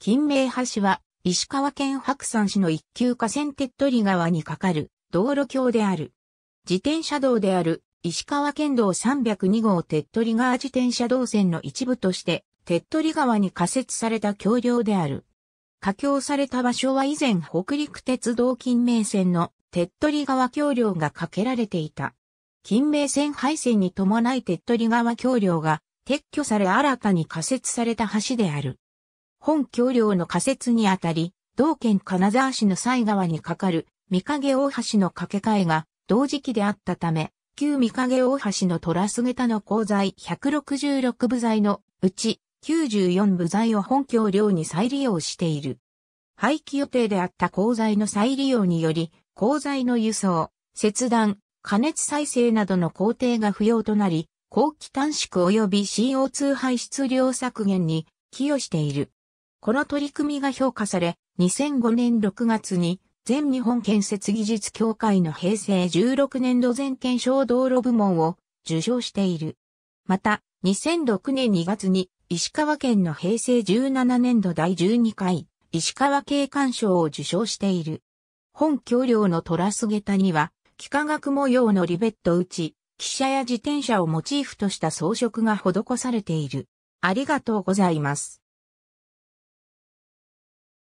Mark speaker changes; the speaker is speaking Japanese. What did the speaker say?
Speaker 1: 金明橋は、石川県白山市の一級河川手っ取り川に架かる道路橋である。自転車道である石川県道302号手っ取り川自転車道線の一部として、手っ取り川に仮設された橋梁である。架橋された場所は以前北陸鉄道金明線の手っ取り川橋梁が架けられていた。金明線廃線に伴い手っ取り川橋梁が撤去され新たに仮設された橋である。本橋梁の仮設にあたり、同県金沢市の西川に架かる三影大橋の架け替えが同時期であったため、旧三影大橋のトラスゲの鋼材166部材のうち94部材を本橋梁に再利用している。廃棄予定であった鋼材の再利用により、鋼材の輸送、切断、加熱再生などの工程が不要となり、後期短縮及び CO2 排出量削減に寄与している。この取り組みが評価され、2005年6月に全日本建設技術協会の平成16年度全県小道路部門を受賞している。また、2006年2月に石川県の平成17年度第12回石川景観賞を受賞している。本橋梁のトラス下駄には、幾何学模様のリベット打ち、汽車や自転車をモチーフとした装飾が施されている。ありがとうございます。